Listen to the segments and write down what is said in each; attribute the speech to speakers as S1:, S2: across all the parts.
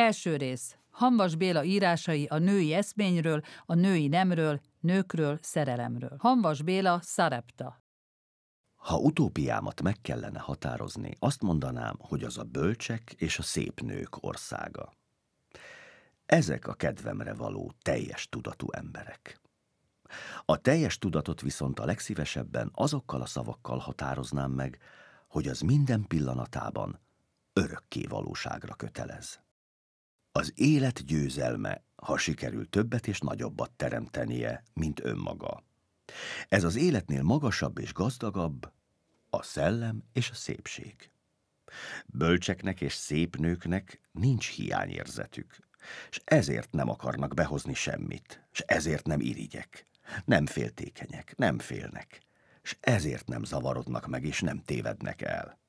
S1: Első rész. Hamvas Béla írásai a női eszményről, a női nemről, nőkről, szerelemről. Hamvas Béla, Szarepta.
S2: Ha utópiámat meg kellene határozni, azt mondanám, hogy az a bölcsek és a szép nők országa. Ezek a kedvemre való teljes tudatú emberek. A teljes tudatot viszont a legszívesebben azokkal a szavakkal határoznám meg, hogy az minden pillanatában örökké valóságra kötelez. Az élet győzelme, ha sikerül többet és nagyobbat teremtenie, mint önmaga. Ez az életnél magasabb és gazdagabb a szellem és a szépség. Bölcseknek és szép nőknek nincs hiányérzetük, és ezért nem akarnak behozni semmit, és ezért nem irigyek, nem féltékenyek, nem félnek, és ezért nem zavarodnak meg és nem tévednek el.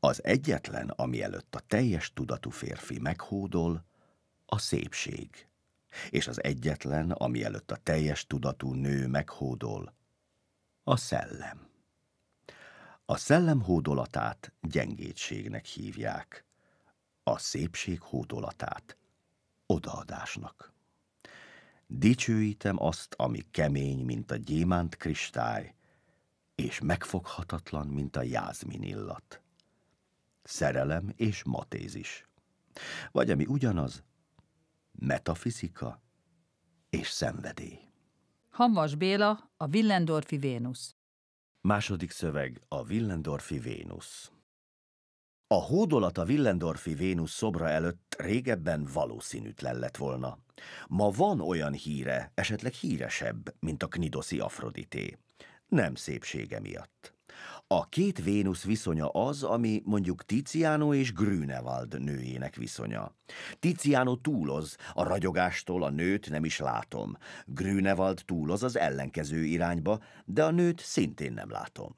S2: Az egyetlen, ami előtt a teljes tudatú férfi meghódol, a szépség. És az egyetlen, ami előtt a teljes tudatú nő meghódol, a szellem. A szellem hódolatát gyengétségnek hívják, a szépség hódolatát odaadásnak. Dicsőítem azt, ami kemény, mint a gyémánt kristály, és megfoghatatlan, mint a jázmin illat szerelem és matézis. Vagy ami ugyanaz, metafizika és szenvedély.
S1: Hamvas Béla, a Villendorfi Vénusz.
S2: Második szöveg, a Villendorfi Vénusz. A hódolat a Villendorfi Vénusz szobra előtt régebben valószínűtlen lett volna. Ma van olyan híre, esetleg híresebb, mint a knidoszi Afrodité. Nem szépsége miatt. A két Vénusz viszonya az, ami mondjuk Tiziano és Grünewald nőjének viszonya. Tiziano túloz, a ragyogástól a nőt nem is látom. Grünewald túloz az ellenkező irányba, de a nőt szintén nem látom.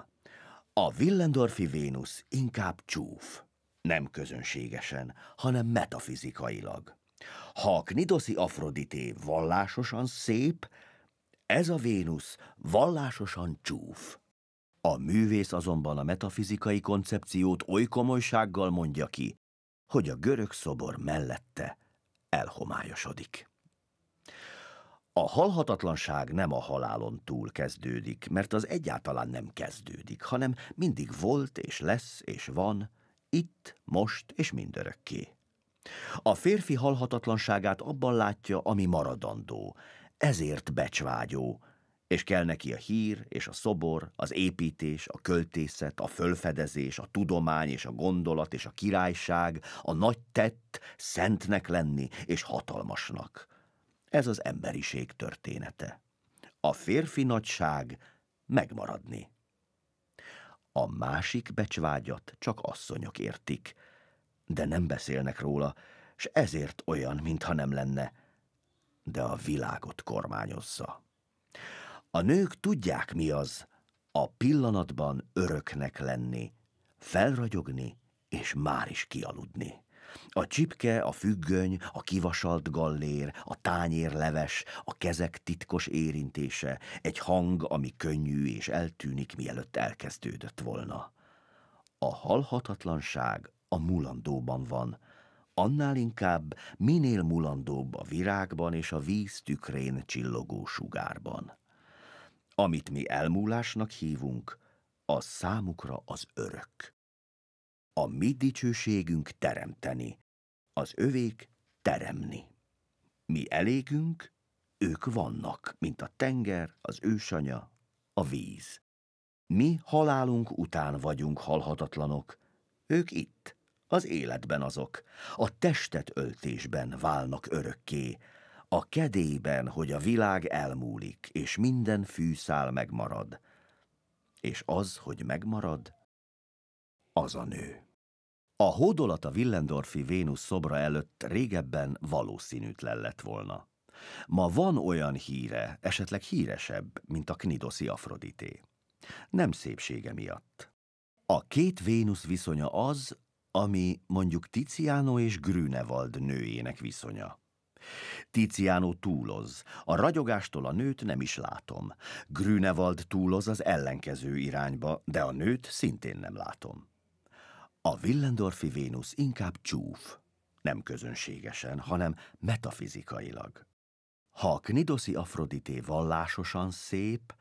S2: A Willendorfi Vénusz inkább csúf. Nem közönségesen, hanem metafizikailag. Ha a knidoszi Afrodité vallásosan szép, ez a Vénusz vallásosan csúf. A művész azonban a metafizikai koncepciót oly komolysággal mondja ki, hogy a görög szobor mellette elhomályosodik. A halhatatlanság nem a halálon túl kezdődik, mert az egyáltalán nem kezdődik, hanem mindig volt és lesz és van, itt, most és mindörökké. A férfi halhatatlanságát abban látja, ami maradandó, ezért becsvágyó, és kell neki a hír és a szobor, az építés, a költészet, a fölfedezés, a tudomány és a gondolat és a királyság, a nagy tett, szentnek lenni és hatalmasnak. Ez az emberiség története. A férfi nagyság megmaradni. A másik becsvágyat csak asszonyok értik, de nem beszélnek róla, s ezért olyan, mintha nem lenne, de a világot kormányozza. A nők tudják, mi az a pillanatban öröknek lenni, felragyogni és már is kialudni. A csipke, a függöny, a kivasalt gallér, a tányér leves, a kezek titkos érintése, egy hang, ami könnyű és eltűnik, mielőtt elkezdődött volna. A halhatatlanság a mulandóban van, annál inkább minél mulandóbb a virágban és a víz tükrén csillogó sugárban. Amit mi elmúlásnak hívunk, az számukra az örök. A mi dicsőségünk teremteni, az övék teremni. Mi elégünk, ők vannak, mint a tenger, az ősanya, a víz. Mi halálunk után vagyunk halhatatlanok, ők itt, az életben azok, a testet öltésben válnak örökké, a kedében, hogy a világ elmúlik, és minden fűszál megmarad, és az, hogy megmarad, az a nő. A hódolat a Willendorfi Vénusz szobra előtt régebben valószínűtlen lett volna. Ma van olyan híre, esetleg híresebb, mint a knidoszi Afrodité. Nem szépsége miatt. A két Vénusz viszonya az, ami mondjuk Tiziano és Grünewald nőjének viszonya. Tiziano túloz. A ragyogástól a nőt nem is látom. Grünewald túloz az ellenkező irányba, de a nőt szintén nem látom. A Willendorfi Vénusz inkább csúf. Nem közönségesen, hanem metafizikailag. Ha a knidoszi Afrodité vallásosan szép,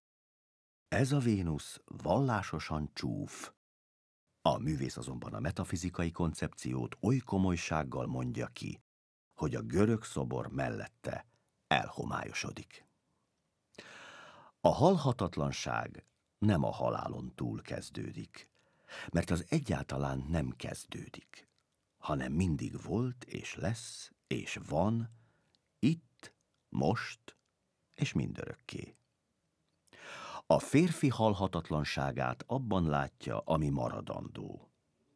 S2: ez a Vénusz vallásosan csúf. A művész azonban a metafizikai koncepciót oly komolysággal mondja ki, hogy a görög szobor mellette elhomályosodik. A halhatatlanság nem a halálon túl kezdődik, mert az egyáltalán nem kezdődik, hanem mindig volt és lesz és van, itt, most és mindörökké. A férfi halhatatlanságát abban látja, ami maradandó.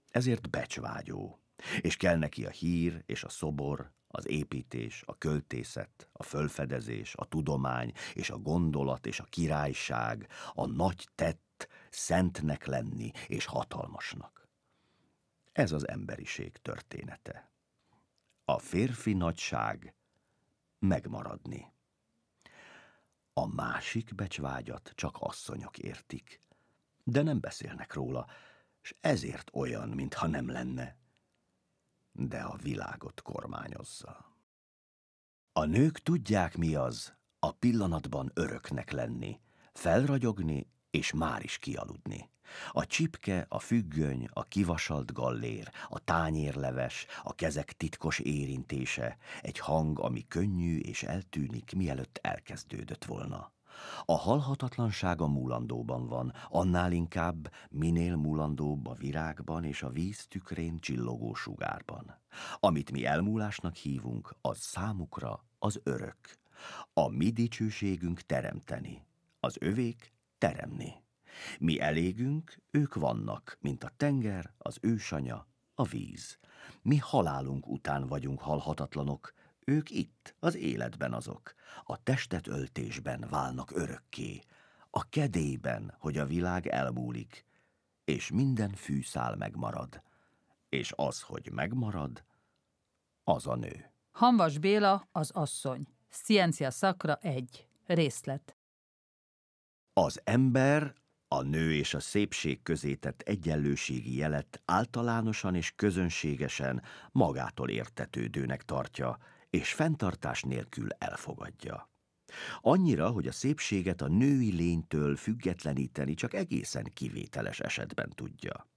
S2: Ezért becsvágyó, és kell neki a hír és a szobor, az építés, a költészet, a fölfedezés, a tudomány és a gondolat és a királyság, a nagy tett, szentnek lenni és hatalmasnak. Ez az emberiség története. A férfi nagyság megmaradni. A másik becsvágyat csak asszonyok értik, de nem beszélnek róla, és ezért olyan, mintha nem lenne de a világot kormányozza. A nők tudják, mi az a pillanatban öröknek lenni, felragyogni és már is kialudni. A csipke, a függöny, a kivasalt gallér, a tányérleves, a kezek titkos érintése, egy hang, ami könnyű és eltűnik, mielőtt elkezdődött volna. A halhatatlanság a múlandóban van, annál inkább, minél múlandóbb a virágban és a víz tükrén csillogó sugárban. Amit mi elmúlásnak hívunk, az számukra az örök. A mi dicsőségünk teremteni, az övék teremni. Mi elégünk, ők vannak, mint a tenger, az ősanya, a víz. Mi halálunk után vagyunk halhatatlanok, ők itt, az életben azok, a testet öltésben válnak örökké, a kedélyben, hogy a világ elmúlik, és minden fűszál megmarad, és az, hogy megmarad, az a nő.
S1: Hanvas Béla, az asszony. Sciencia szakra egy Részlet.
S2: Az ember a nő és a szépség közé tett egyenlőségi jelet általánosan és közönségesen magától értetődőnek tartja, és fenntartás nélkül elfogadja. Annyira, hogy a szépséget a női lénytől függetleníteni csak egészen kivételes esetben tudja.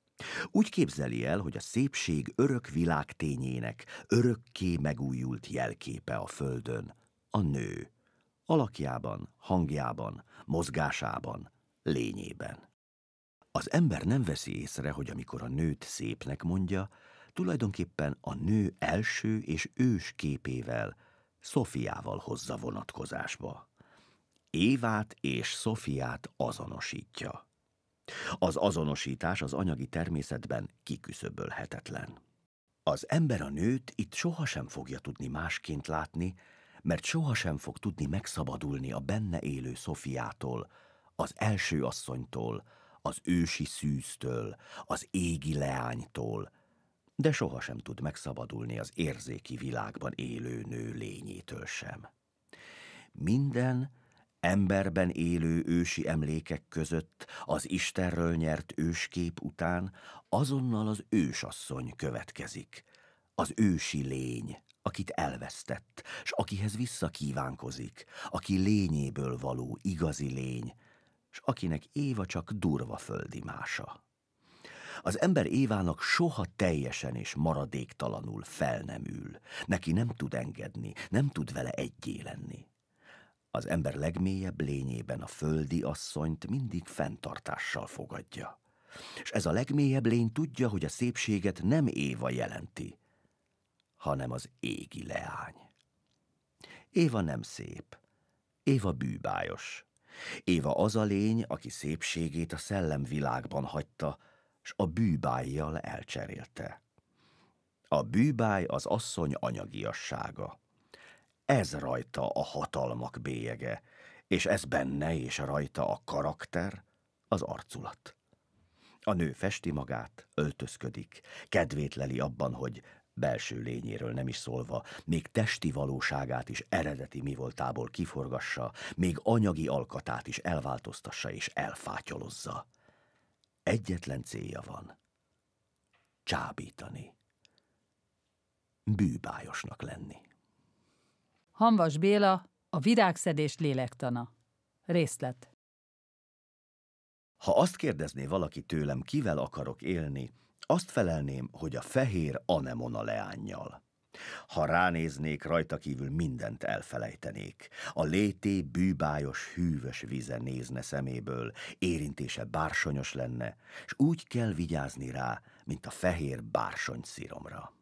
S2: Úgy képzeli el, hogy a szépség örök világtényének örökké megújult jelképe a földön, a nő, alakjában, hangjában, mozgásában, lényében. Az ember nem veszi észre, hogy amikor a nőt szépnek mondja, tulajdonképpen a nő első és ős képével, Szofiával hozza vonatkozásba. Évát és Szofiát azonosítja. Az azonosítás az anyagi természetben kiküszöbölhetetlen. Az ember a nőt itt sohasem fogja tudni másként látni, mert sohasem fog tudni megszabadulni a benne élő Szofiától, az első asszonytól, az ősi szűztől, az égi leánytól, de sohasem tud megszabadulni az érzéki világban élő nő lényétől sem. Minden emberben élő ősi emlékek között, az Istenről nyert őskép után azonnal az ősasszony következik, az ősi lény, akit elvesztett, s akihez visszakívánkozik, aki lényéből való igazi lény, s akinek Éva csak durva földi mása. Az ember Évának soha teljesen és maradéktalanul fel nem ül. Neki nem tud engedni, nem tud vele egyé lenni. Az ember legmélyebb lényében a földi asszonyt mindig fenntartással fogadja. És ez a legmélyebb lény tudja, hogy a szépséget nem Éva jelenti, hanem az égi leány. Éva nem szép, Éva bűbájos. Éva az a lény, aki szépségét a szellemvilágban hagyta, s a bűbájjal elcserélte. A bűbáj az asszony anyagiassága. Ez rajta a hatalmak bélyege, és ez benne és rajta a karakter, az arculat. A nő festi magát, öltözködik, kedvét leli abban, hogy belső lényéről nem is szólva, még testi valóságát is eredeti mi voltából kiforgassa, még anyagi alkatát is elváltoztassa és elfátyolozza. Egyetlen célja van. Csábítani. Bűbájosnak lenni.
S1: Hanvas Béla, a virágszedés lélektana. Részlet.
S2: Ha azt kérdezné valaki tőlem, kivel akarok élni, azt felelném, hogy a fehér anemona leányjal. Ha ránéznék, rajta kívül mindent elfelejtenék. A lété bűbájos, hűvös vize nézne szeméből, érintése bársonyos lenne, és úgy kell vigyázni rá, mint a fehér bársony sziromra.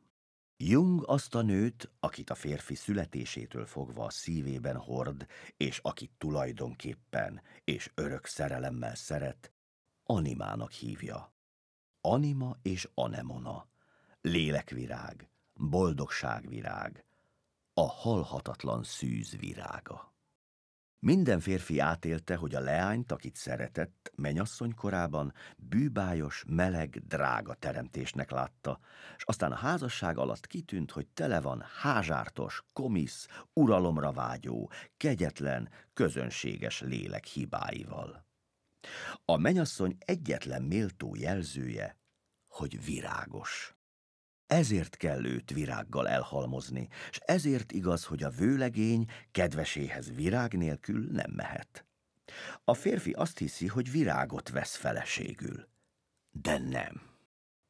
S2: Jung azt a nőt, akit a férfi születésétől fogva a szívében hord, és akit tulajdonképpen és örök szerelemmel szeret, animának hívja. Anima és anemona, lélekvirág, boldogságvirág, a halhatatlan szűz virága. Minden férfi átélte, hogy a leányt, akit szeretett, menyasszony korában bűbájos, meleg, drága teremtésnek látta, és aztán a házasság alatt kitűnt, hogy tele van házártos, komisz, uralomra vágyó, kegyetlen, közönséges lélek hibáival. A menyasszony egyetlen méltó jelzője, hogy virágos ezért kell őt virággal elhalmozni, és ezért igaz, hogy a vőlegény kedveséhez virág nélkül nem mehet. A férfi azt hiszi, hogy virágot vesz feleségül. De nem.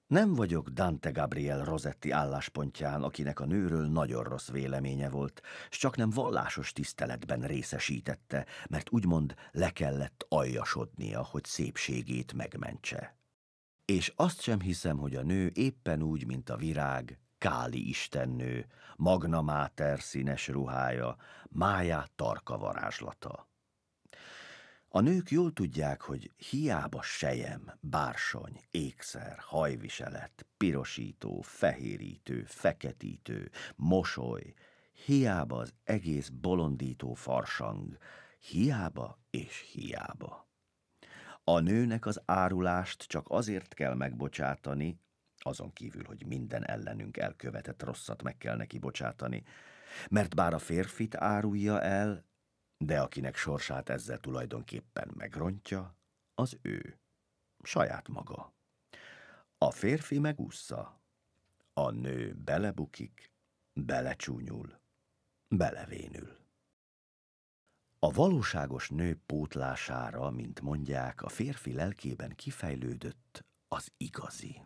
S2: Nem vagyok Dante Gabriel Rosetti álláspontján, akinek a nőről nagyon rossz véleménye volt, s csak nem vallásos tiszteletben részesítette, mert úgymond le kellett aljasodnia, hogy szépségét megmentse és azt sem hiszem, hogy a nő éppen úgy, mint a virág, Káli istennő, Magna Mater színes ruhája, májá tarka varázslata. A nők jól tudják, hogy hiába sejem, bársony, ékszer, hajviselet, pirosító, fehérítő, feketítő, mosoly, hiába az egész bolondító farsang, hiába és hiába. A nőnek az árulást csak azért kell megbocsátani, azon kívül, hogy minden ellenünk elkövetett rosszat meg kell neki bocsátani, mert bár a férfit árulja el, de akinek sorsát ezzel tulajdonképpen megrontja, az ő, saját maga. A férfi megúszza, a nő belebukik, belecsúnyul, belevénül. A valóságos nő pótlására, mint mondják, a férfi lelkében kifejlődött az igazi.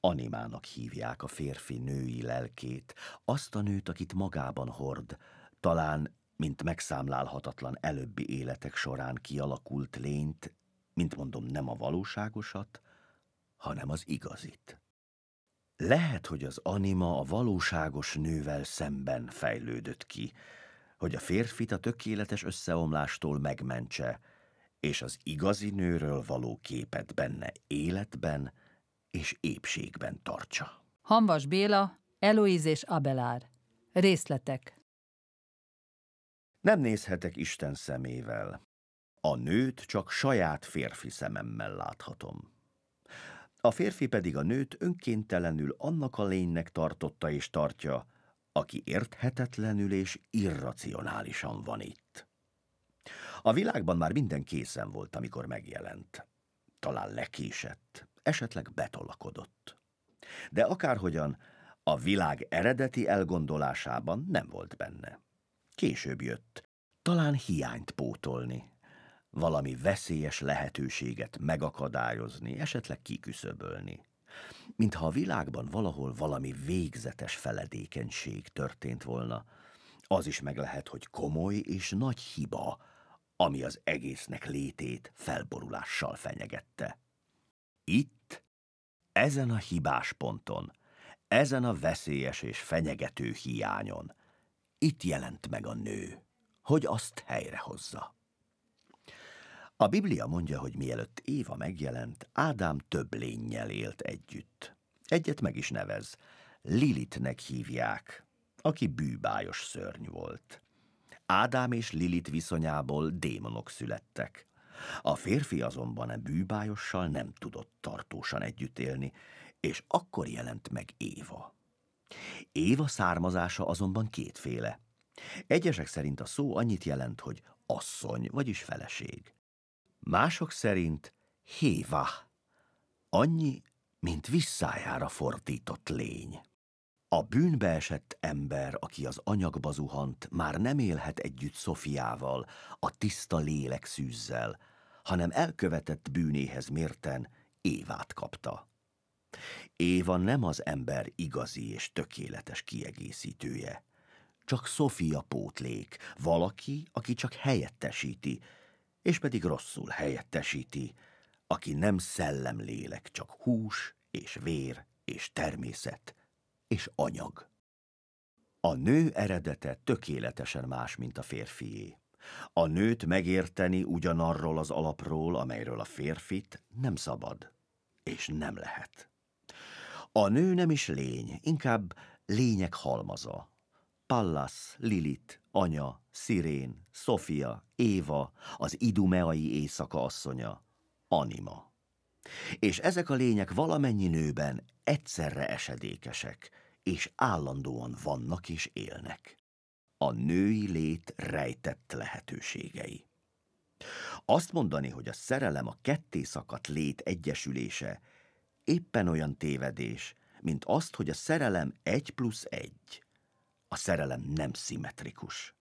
S2: Animának hívják a férfi női lelkét, azt a nőt, akit magában hord, talán, mint megszámlálhatatlan előbbi életek során kialakult lényt, mint mondom, nem a valóságosat, hanem az igazit. Lehet, hogy az anima a valóságos nővel szemben fejlődött ki, hogy a férfit a tökéletes összeomlástól megmentse, és az igazi nőről való képet benne életben és épségben tartsa.
S1: Hanvas Béla, Eloíz és Abelár. Részletek.
S2: Nem nézhetek Isten szemével. A nőt csak saját férfi szememmel láthatom. A férfi pedig a nőt önkéntelenül annak a lénynek tartotta és tartja, aki érthetetlenül és irracionálisan van itt. A világban már minden készen volt, amikor megjelent. Talán lekésett, esetleg betolakodott. De akárhogyan, a világ eredeti elgondolásában nem volt benne. Később jött, talán hiányt pótolni, valami veszélyes lehetőséget megakadályozni, esetleg kiküszöbölni mintha a világban valahol valami végzetes feledékenység történt volna. Az is meg lehet, hogy komoly és nagy hiba, ami az egésznek létét felborulással fenyegette. Itt, ezen a hibás ponton, ezen a veszélyes és fenyegető hiányon, itt jelent meg a nő, hogy azt helyrehozza. A Biblia mondja, hogy mielőtt Éva megjelent, Ádám több lényjel élt együtt. Egyet meg is nevez. Lilitnek hívják, aki bűbájos szörny volt. Ádám és Lilit viszonyából démonok születtek. A férfi azonban a bűbájossal nem tudott tartósan együtt élni, és akkor jelent meg Éva. Éva származása azonban kétféle. Egyesek szerint a szó annyit jelent, hogy asszony, vagyis feleség mások szerint héva, annyi, mint visszájára fordított lény. A bűnbe esett ember, aki az anyagba zuhant, már nem élhet együtt Szofiával, a tiszta lélek szűzzel, hanem elkövetett bűnéhez mérten Évát kapta. Éva nem az ember igazi és tökéletes kiegészítője. Csak Szofia pótlék, valaki, aki csak helyettesíti, és pedig rosszul helyettesíti, aki nem szellemlélek, csak hús és vér és természet és anyag. A nő eredete tökéletesen más, mint a férfié. A nőt megérteni ugyanarról az alapról, amelyről a férfit nem szabad, és nem lehet. A nő nem is lény, inkább lények halmaza. Pallas, Lilit, anya, Szirén, Sofia, Éva, az idumeai éjszaka asszonya, Anima. És ezek a lények valamennyi nőben egyszerre esedékesek, és állandóan vannak és élnek. A női lét rejtett lehetőségei. Azt mondani, hogy a szerelem a ketté szakadt lét egyesülése éppen olyan tévedés, mint azt, hogy a szerelem egy plusz egy. A szerelem nem szimmetrikus.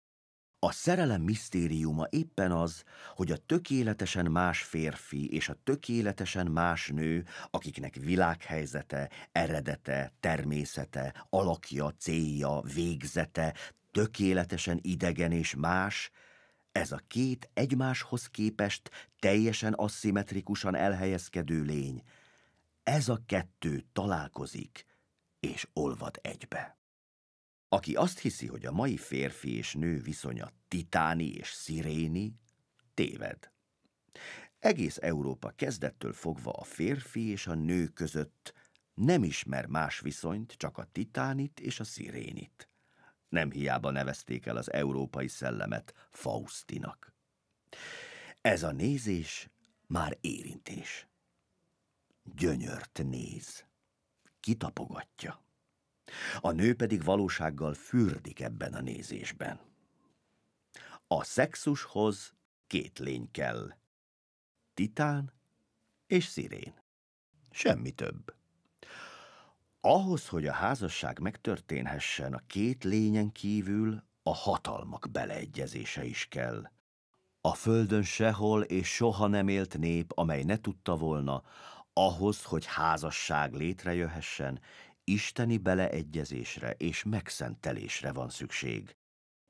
S2: A szerelem misztériuma éppen az, hogy a tökéletesen más férfi és a tökéletesen más nő, akiknek világhelyzete, eredete, természete, alakja, célja, végzete tökéletesen idegen és más, ez a két egymáshoz képest teljesen asszimetrikusan elhelyezkedő lény, ez a kettő találkozik és olvad egybe. Aki azt hiszi, hogy a mai férfi és nő viszonya titáni és sziréni, téved. Egész Európa kezdettől fogva a férfi és a nő között nem ismer más viszonyt, csak a titánit és a szirénit. Nem hiába nevezték el az európai szellemet Faustinak. Ez a nézés már érintés. Gyönyört néz, kitapogatja. A nő pedig valósággal fürdik ebben a nézésben. A szexushoz két lény kell. Titán és szirén. Semmi több. Ahhoz, hogy a házasság megtörténhessen, a két lényen kívül a hatalmak beleegyezése is kell. A földön sehol és soha nem élt nép, amely ne tudta volna, ahhoz, hogy házasság létrejöhessen, isteni beleegyezésre és megszentelésre van szükség.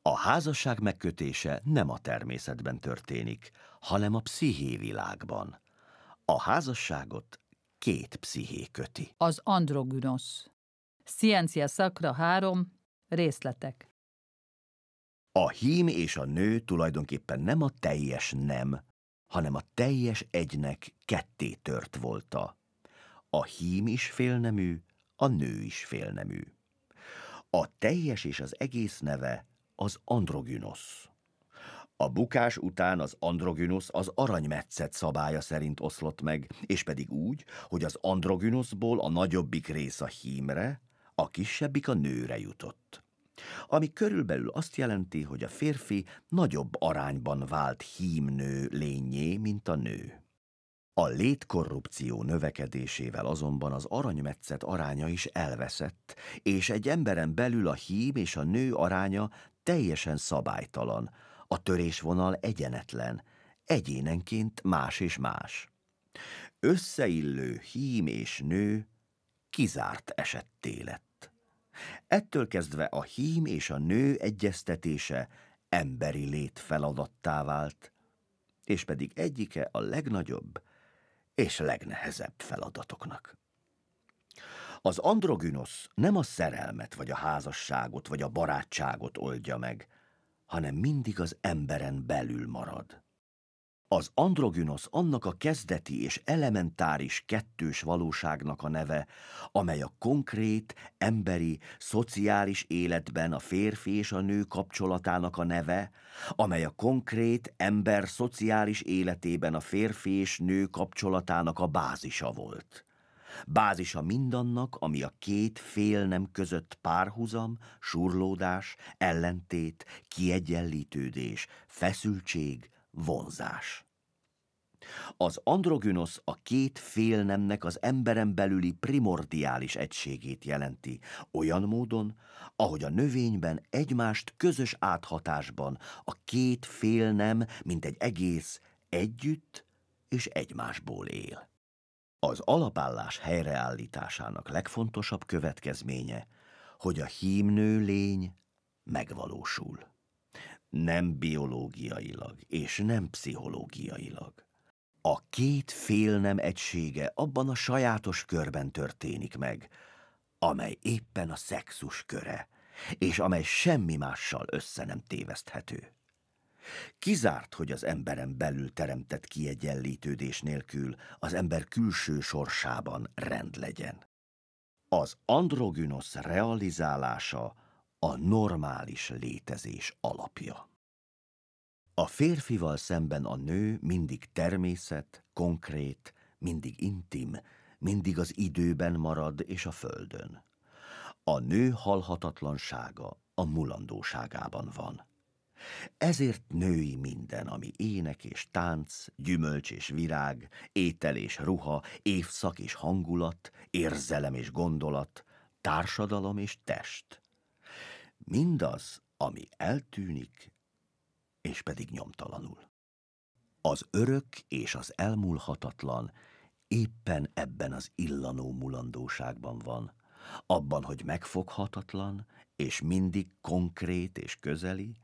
S2: A házasság megkötése nem a természetben történik, hanem a psziché világban. A házasságot két psziché köti.
S1: Az androgynosz. Sciencia Sacra 3. Részletek.
S2: A hím és a nő tulajdonképpen nem a teljes nem, hanem a teljes egynek ketté tört volta. A hím is félnemű, a nő is félnemű. A teljes és az egész neve az androgynosz. A bukás után az androgynosz az aranymetszet szabálya szerint oszlott meg, és pedig úgy, hogy az androgynoszból a nagyobbik rész a hímre, a kisebbik a nőre jutott. Ami körülbelül azt jelenti, hogy a férfi nagyobb arányban vált hímnő lényé, mint a nő. A létkorrupció növekedésével azonban az aranymetszet aránya is elveszett, és egy emberen belül a hím és a nő aránya teljesen szabálytalan, a törésvonal egyenetlen, egyénenként más és más. Összeillő hím és nő kizárt esetté lett. Ettől kezdve a hím és a nő egyeztetése emberi lét feladattá vált, és pedig egyike a legnagyobb, és legnehezebb feladatoknak. Az androgynosz nem a szerelmet, vagy a házasságot, vagy a barátságot oldja meg, hanem mindig az emberen belül marad. Az androgynosz annak a kezdeti és elementáris kettős valóságnak a neve, amely a konkrét, emberi, szociális életben a férfi és a nő kapcsolatának a neve, amely a konkrét, ember szociális életében a férfi és nő kapcsolatának a bázisa volt. Bázisa mindannak, ami a két fél nem között párhuzam, surlódás, ellentét, kiegyenlítődés, feszültség, vonzás. Az androgynosz a két félnemnek az emberen belüli primordiális egységét jelenti, olyan módon, ahogy a növényben egymást közös áthatásban a két félnem, mint egy egész, együtt és egymásból él. Az alapállás helyreállításának legfontosabb következménye, hogy a hímnő lény megvalósul. Nem biológiailag és nem pszichológiailag a két félnem egysége abban a sajátos körben történik meg, amely éppen a szexus köre, és amely semmi mással össze nem téveszthető. Kizárt, hogy az emberen belül teremtett kiegyenlítődés nélkül az ember külső sorsában rend legyen. Az androgynosz realizálása a normális létezés alapja. A férfival szemben a nő mindig természet, konkrét, mindig intim, mindig az időben marad és a földön. A nő halhatatlansága a mulandóságában van. Ezért női minden, ami ének és tánc, gyümölcs és virág, étel és ruha, évszak és hangulat, érzelem és gondolat, társadalom és test. Mindaz, ami eltűnik és pedig nyomtalanul. Az örök és az elmúlhatatlan éppen ebben az illanó mulandóságban van, abban, hogy megfoghatatlan, és mindig konkrét és közeli,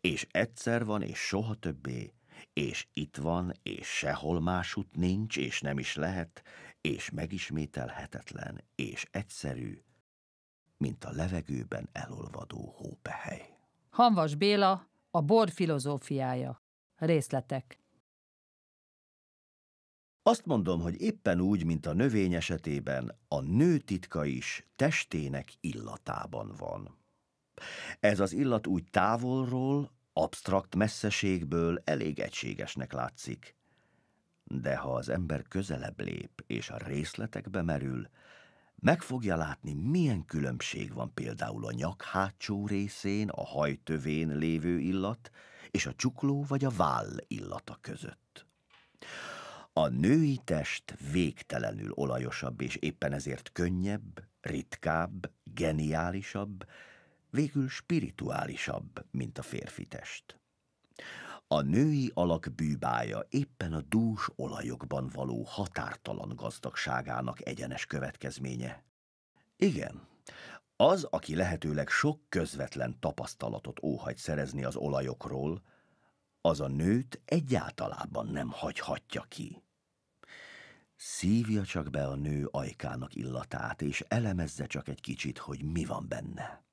S2: és egyszer van, és soha többé, és itt van, és sehol másút nincs, és nem is lehet, és megismételhetetlen, és egyszerű, mint a levegőben elolvadó hópehely.
S1: Hanvas Béla, a bor filozófiája. Részletek.
S2: Azt mondom, hogy éppen úgy, mint a növény esetében, a nő titka is testének illatában van. Ez az illat úgy távolról, absztrakt messzeségből elég egységesnek látszik. De ha az ember közelebb lép és a részletekbe merül, meg fogja látni, milyen különbség van például a nyak hátsó részén, a hajtövén lévő illat, és a csukló vagy a váll illata között. A női test végtelenül olajosabb, és éppen ezért könnyebb, ritkább, geniálisabb, végül spirituálisabb, mint a férfi test. A női alak bűbája éppen a dús olajokban való határtalan gazdagságának egyenes következménye. Igen, az, aki lehetőleg sok közvetlen tapasztalatot óhajt szerezni az olajokról, az a nőt egyáltalában nem hagyhatja ki. Szívja csak be a nő ajkának illatát, és elemezze csak egy kicsit, hogy mi van benne.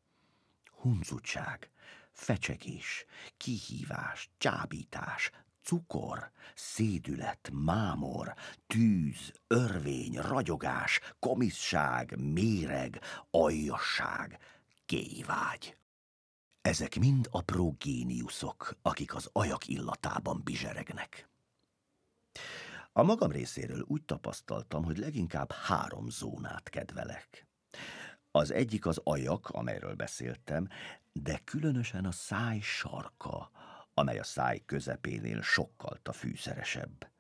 S2: Hunzutság fecsegés, kihívás, csábítás, cukor, szédület, mámor, tűz, örvény, ragyogás, komisság, méreg, aljasság, kéjvágy. Ezek mind apró géniuszok, akik az ajak illatában bizseregnek. A magam részéről úgy tapasztaltam, hogy leginkább három zónát kedvelek. Az egyik az ajak, amelyről beszéltem, de különösen a száj sarka, amely a száj közepénél sokkal a fűszeresebb.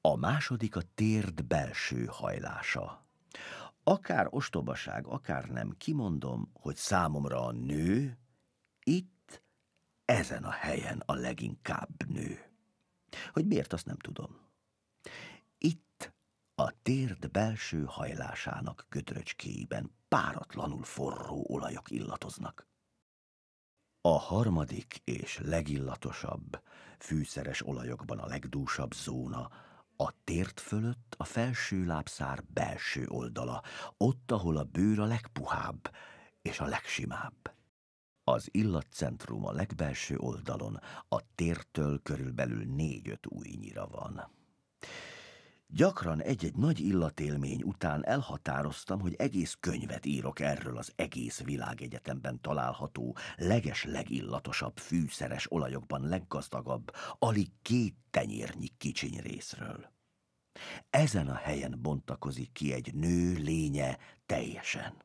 S2: A második a térd belső hajlása. Akár ostobaság, akár nem, kimondom, hogy számomra a nő itt, ezen a helyen a leginkább nő. Hogy miért, azt nem tudom. Itt a térd belső hajlásának gödröcskéiben páratlanul forró olajok illatoznak. A harmadik és legillatosabb, fűszeres olajokban a legdúsabb zóna, a tért fölött a felső lábszár belső oldala, ott, ahol a bőr a legpuhább és a legsimább. Az illatcentrum a legbelső oldalon, a tértől körülbelül négy-öt újnyira van. Gyakran egy-egy nagy illatélmény után elhatároztam, hogy egész könyvet írok erről az egész világegyetemben található, leges legillatosabb, fűszeres olajokban leggazdagabb, alig két tenyérnyi kicsiny részről. Ezen a helyen bontakozik ki egy nő lénye teljesen.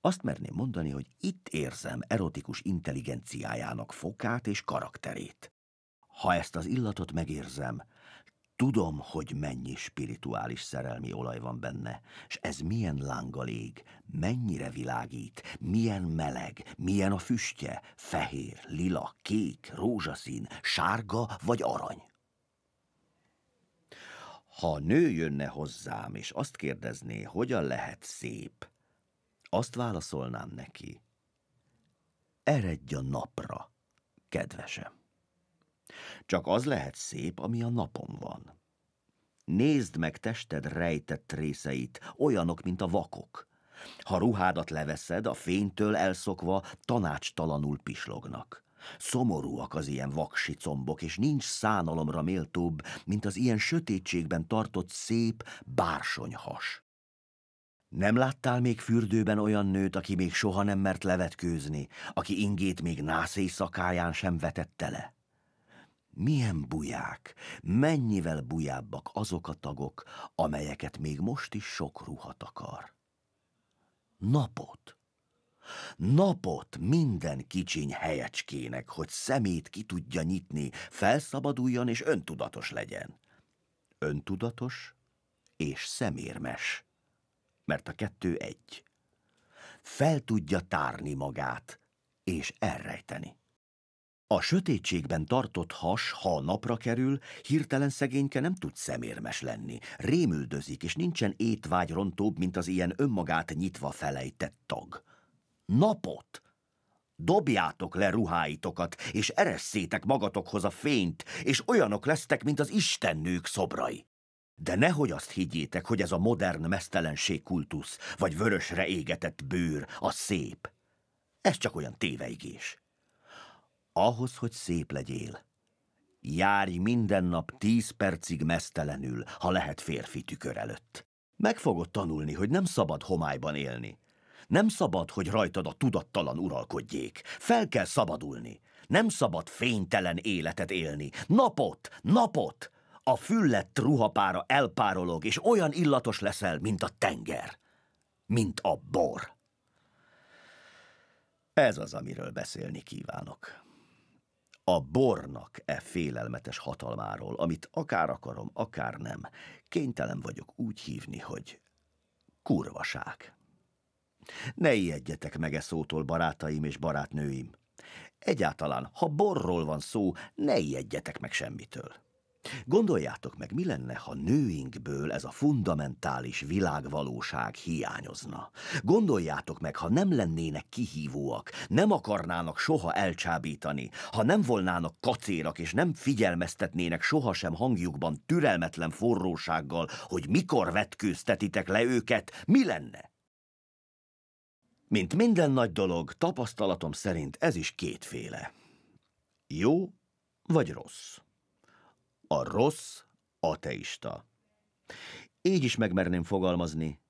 S2: Azt merném mondani, hogy itt érzem erotikus intelligenciájának fokát és karakterét. Ha ezt az illatot megérzem, Tudom, hogy mennyi spirituális szerelmi olaj van benne, és ez milyen lángal ég, mennyire világít, milyen meleg, milyen a füstje, fehér, lila, kék, rózsaszín, sárga vagy arany. Ha nő jönne hozzám, és azt kérdezné, hogyan lehet szép, azt válaszolnám neki. Eredj a napra, kedvesem. Csak az lehet szép, ami a napon van. Nézd meg tested rejtett részeit, olyanok, mint a vakok. Ha ruhádat leveszed, a fénytől elszokva tanácstalanul pislognak. Szomorúak az ilyen vaksi combok, és nincs szánalomra méltóbb, mint az ilyen sötétségben tartott szép bársonyhas. Nem láttál még fürdőben olyan nőt, aki még soha nem mert levetkőzni, aki ingét még nászéj szakáján sem vetette le? Milyen buják, mennyivel bujábbak azok a tagok, amelyeket még most is sok ruhat akar. Napot. Napot minden kicsiny helyecskének, hogy szemét ki tudja nyitni, felszabaduljon és öntudatos legyen. Öntudatos és szemérmes, mert a kettő egy. Fel tudja tárni magát és elrejteni. A sötétségben tartott has, ha a napra kerül, hirtelen szegényke nem tud szemérmes lenni, rémüldözik, és nincsen étvágy rontóbb, mint az ilyen önmagát nyitva felejtett tag. Napot! Dobjátok le ruháitokat, és eresszétek magatokhoz a fényt, és olyanok lesztek, mint az istennők szobrai. De nehogy azt higgyétek, hogy ez a modern mesztelenség kultusz, vagy vörösre égetett bőr, a szép. Ez csak olyan téveigés. Ahhoz, hogy szép legyél, járj minden nap tíz percig mesztelenül, ha lehet férfi tükör előtt. Meg fogod tanulni, hogy nem szabad homályban élni. Nem szabad, hogy rajtad a tudattalan uralkodjék. Fel kell szabadulni. Nem szabad fénytelen életet élni. Napot, napot! A füllett ruhapára elpárolog, és olyan illatos leszel, mint a tenger. Mint a bor. Ez az, amiről beszélni kívánok a bornak e félelmetes hatalmáról, amit akár akarom, akár nem, kénytelen vagyok úgy hívni, hogy kurvaság. Ne ijedjetek meg e szótól, barátaim és barátnőim. Egyáltalán, ha borról van szó, ne ijedjetek meg semmitől. Gondoljátok meg, mi lenne, ha nőinkből ez a fundamentális világvalóság hiányozna. Gondoljátok meg, ha nem lennének kihívóak, nem akarnának soha elcsábítani, ha nem volnának kacérak és nem figyelmeztetnének sohasem hangjukban türelmetlen forrósággal, hogy mikor vetkőztetitek le őket, mi lenne? Mint minden nagy dolog, tapasztalatom szerint ez is kétféle. Jó vagy rossz a rossz ateista. Így is megmerném fogalmazni,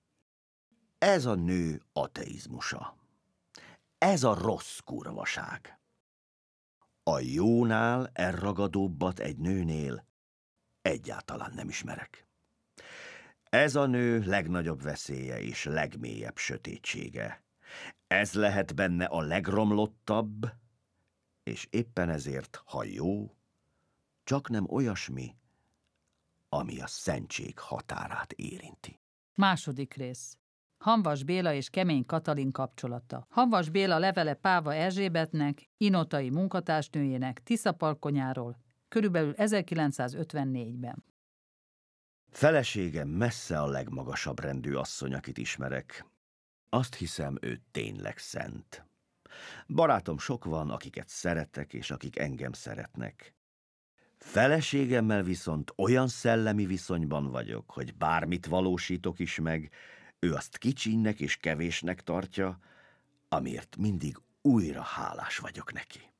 S2: ez a nő ateizmusa. Ez a rossz kurvaság. A jónál elragadóbbat egy nőnél egyáltalán nem ismerek. Ez a nő legnagyobb veszélye és legmélyebb sötétsége. Ez lehet benne a legromlottabb, és éppen ezért, ha jó, csak nem olyasmi, ami a szentség határát érinti.
S1: Második rész. Hanvas Béla és Kemény Katalin kapcsolata. Hanvas Béla levele Páva Erzsébetnek, inotai munkatársnőjének Tiszapalkonyáról, körülbelül 1954-ben.
S2: Feleségem messze a legmagasabb rendű asszony, akit ismerek. Azt hiszem, ő tényleg szent. Barátom sok van, akiket szeretek, és akik engem szeretnek. Feleségemmel viszont olyan szellemi viszonyban vagyok, hogy bármit valósítok is meg, ő azt kicsinnek és kevésnek tartja, amiért mindig újra hálás vagyok neki.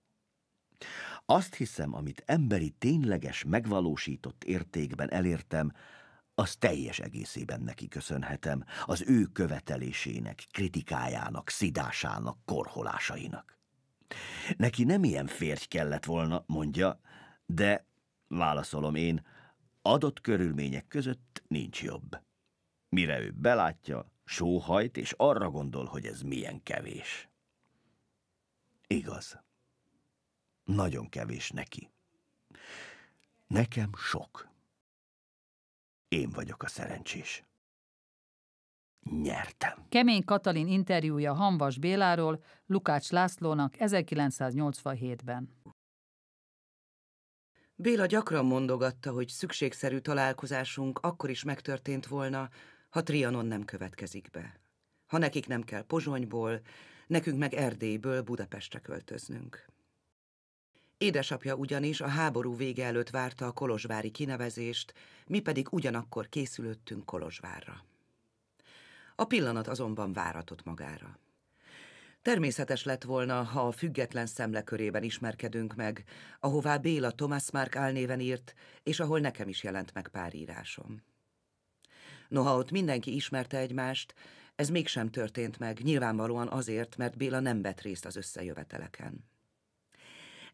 S2: Azt hiszem, amit emberi tényleges, megvalósított értékben elértem, az teljes egészében neki köszönhetem, az ő követelésének, kritikájának, szidásának, korholásainak. Neki nem ilyen férj kellett volna, mondja, de Válaszolom én, adott körülmények között nincs jobb. Mire ő belátja, sóhajt, és arra gondol, hogy ez milyen kevés. Igaz. Nagyon kevés neki. Nekem sok. Én vagyok a szerencsés.
S1: Nyertem. Kemény Katalin interjúja Hanvas Béláról Lukács Lászlónak 1987-ben.
S3: Béla gyakran mondogatta, hogy szükségszerű találkozásunk akkor is megtörtént volna, ha Trianon nem következik be. Ha nekik nem kell Pozsonyból, nekünk meg Erdélyből Budapestre költöznünk. Édesapja ugyanis a háború vége előtt várta a kolozsvári kinevezést, mi pedig ugyanakkor készülöttünk Kolozsvárra. A pillanat azonban váratott magára. Természetes lett volna, ha a független szemlekörében ismerkedünk meg, ahová Béla Thomas Mark álnéven írt, és ahol nekem is jelent meg pár írásom. Noha ott mindenki ismerte egymást, ez mégsem történt meg, nyilvánvalóan azért, mert Béla nem vett részt az összejöveteleken.